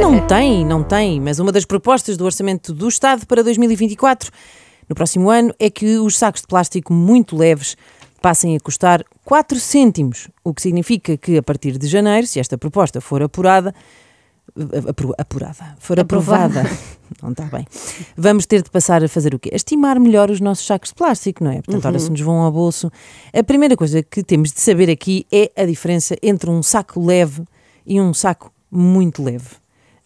Não tem, não tem, mas uma das propostas do Orçamento do Estado para 2024, no próximo ano, é que os sacos de plástico muito leves passem a custar 4 cêntimos, o que significa que a partir de janeiro, se esta proposta for apurada, eh, apurada, for aprovada. aprovada. não está bem. Vamos ter de passar a fazer o quê? A estimar melhor os nossos sacos de plástico, não é? Portanto, uhum. ora se nos vão ao bolso. A primeira coisa que temos de saber aqui é a diferença entre um saco leve e um saco muito leve.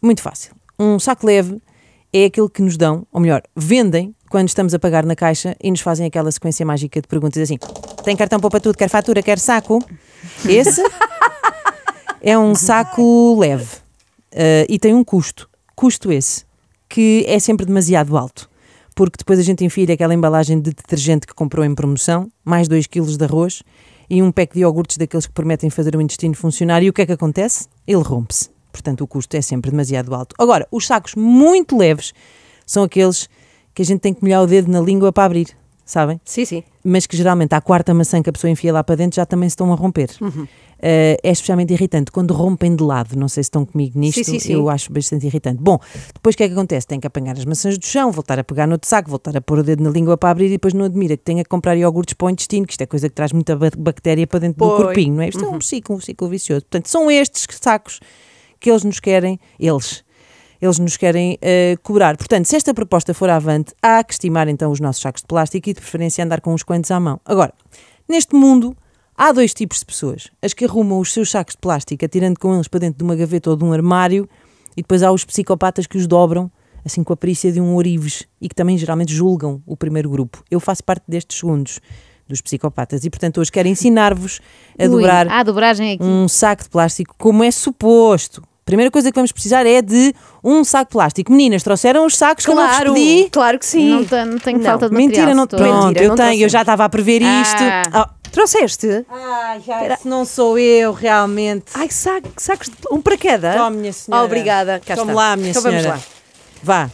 Muito fácil. Um saco leve é aquilo que nos dão, ou melhor, vendem quando estamos a pagar na caixa e nos fazem aquela sequência mágica de perguntas assim: tem cartão para tudo, quer fatura, quer saco? Esse é um saco leve uh, e tem um custo. Custo esse que é sempre demasiado alto, porque depois a gente enfia aquela embalagem de detergente que comprou em promoção, mais 2 kg de arroz e um pack de iogurtes daqueles que prometem fazer o intestino funcionar. E o que é que acontece? Ele rompe-se portanto o custo é sempre demasiado alto. Agora, os sacos muito leves são aqueles que a gente tem que molhar o dedo na língua para abrir, sabem? Sim, sim. Mas que geralmente à quarta maçã que a pessoa enfia lá para dentro já também se estão a romper. Uhum. Uh, é especialmente irritante quando rompem de lado. Não sei se estão comigo nisto, sim, sim, eu acho bastante irritante. Bom, depois o que é que acontece? Tem que apanhar as maçãs do chão, voltar a pegar no saco, voltar a pôr o dedo na língua para abrir e depois não admira que tenha que comprar iogurtes para o intestino, que isto é coisa que traz muita bactéria para dentro do corpinho, não é? Isto uhum. é um uhum. ciclo, um ciclo vicioso. Portanto, são estes sacos que eles nos querem, eles, eles nos querem uh, eh, cobrar. Portanto, se esta proposta for avante, há que estimar então os nossos sacos de plástico e de preferência andar com uns quantos à mão. Agora, neste mundo há dois tipos de pessoas: as que arrumam os seus sacos de plástico atirando com eles para dentro de uma gaveta ou de um armário, e depois há os psicopatas que os dobram. Assim, com a perícia de um orives e que também geralmente julgam o primeiro grupo. Eu faço parte destes segundos dos psicopatas. E, portanto, hoje quero ensinar-vos a Ui, dobrar a um saco de plástico como é suposto primeira coisa que vamos precisar é de um saco plástico. Meninas, trouxeram os sacos claro, que eu não vos pedi? Claro que sim. Não, não tenho falta de Mentira, material. Não, pronto, Mentira, eu não tenho, eu já estava a prever ah. isto. Oh, trouxeste? Ai, ai se não sou eu realmente. Ai, saco, sacos de um para cada. Tome, minha senhora. Oh, obrigada. Cá Tome lá, minha então senhora. Vamos lá. Vá.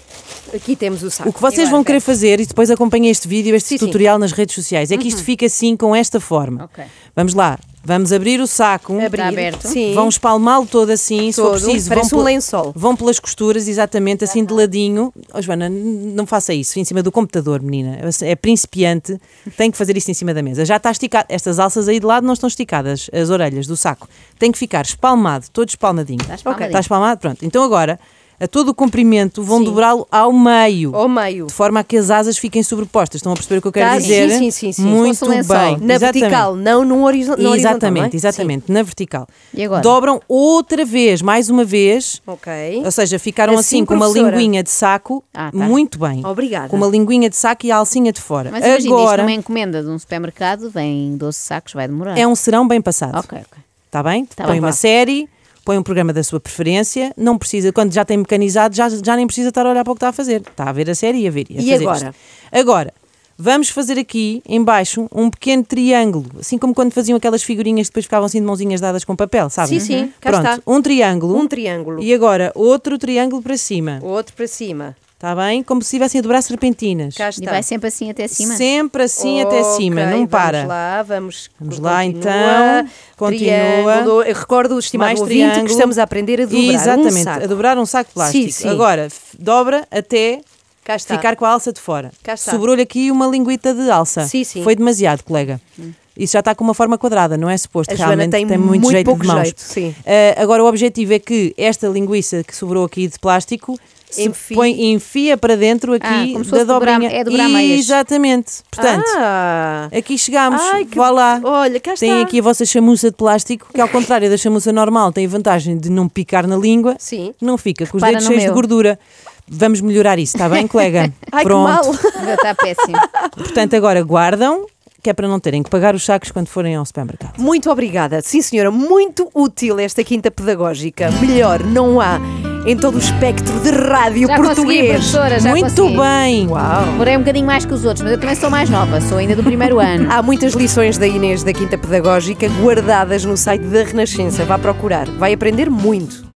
Aqui temos o saco. O que vocês vão querer fazer, e depois acompanhem este vídeo, este sim, tutorial sim. nas redes sociais, é que isto uhum. fica assim, com esta forma. Okay. Vamos lá. Vamos abrir o saco. Abrir. Está aberto. Sim. Vão espalmá-lo todo assim, todo. se for preciso. Parece vão um lençol. Vão pelas costuras, exatamente, assim de ladinho. Oh, Joana, não faça isso em cima do computador, menina. É, é principiante, tem que fazer isso em cima da mesa. Já está esticado. Estas alças aí de lado não estão esticadas, as orelhas do saco. Tem que ficar espalmado, todo espalmadinho. Está espalmadinho. Okay. Está espalmado? Pronto. Então agora a todo o comprimento, vão dobrá-lo ao meio. Ao meio. De forma a que as asas fiquem sobrepostas. Estão a perceber o que eu quero tá, dizer? Sim, sim, sim. sim. Muito bem. Na exatamente. vertical, não no horizontal. Exatamente, é? exatamente, sim. na vertical. E agora? Dobram outra vez, mais uma vez. Ok. Ou seja, ficaram assim, assim com uma linguinha de saco. Ah, tá. Muito bem. Obrigada. Com uma linguinha de saco e a alcinha de fora. Mas agora, imagina, é encomenda de um supermercado, vem 12 sacos, vai demorar. É um serão bem passado. Ok, ok. Está bem? Tá Põe bem, uma série põe um programa da sua preferência, não precisa, quando já tem mecanizado, já, já nem precisa estar a olhar para o que está a fazer. Está a ver a série e a ver. E, a e agora? Isto. Agora, vamos fazer aqui embaixo um pequeno triângulo, assim como quando faziam aquelas figurinhas que depois ficavam assim de mãozinhas dadas com papel, sabe? Sim, sim, Pronto, uhum. cá Pronto, está. Um triângulo. Um triângulo. E agora outro triângulo para cima. Outro para cima. Está bem? Como se estivessem a dobrar serpentinas. Cá está. E vai sempre assim até cima? Sempre assim okay, até cima, não para. Vamos lá, vamos. Vamos lá então. Continua. Eu recordo o estimado ouvinte triângulo. que estamos a aprender a dobrar Exatamente, um saco. a dobrar um saco de plástico. Sim, sim. Agora, dobra até ficar com a alça de fora. Sobrou-lhe aqui uma linguita de alça. Sim, sim. Foi demasiado, colega. Hum. Isso já está com uma forma quadrada, não é suposto. A Realmente tem, tem, muito, muito jeito de mãos. Jeito, sim. Uh, agora, o objetivo é que esta linguiça que sobrou aqui de plástico enfia. Põe, enfia para dentro ah, aqui ah, da dobrinha. é, é Exatamente. Portanto, ah. aqui chegámos. Ai, que... lá. Olha, cá tem aqui a vossa chamuça de plástico, que ao contrário da chamuça normal, tem a vantagem de não picar na língua. Sim. Não fica com os Repara dedos cheios meu. de gordura. Vamos melhorar isso, está bem, colega? Ai, Pronto. que mal. Está péssimo. Portanto, agora guardam que é para não terem que pagar os sacos quando forem ao supermercado. Muito obrigada. Sim, senhora, muito útil esta quinta pedagógica. Melhor não há em todo o espectro de rádio já português. Consegui, já muito consegui. bem. Uau. Morei um bocadinho mais que os outros, mas eu também sou mais nova, sou ainda do primeiro ano. Há muitas lições da Inês da Quinta Pedagógica guardadas no site da Renascença. Vá procurar, vai aprender muito.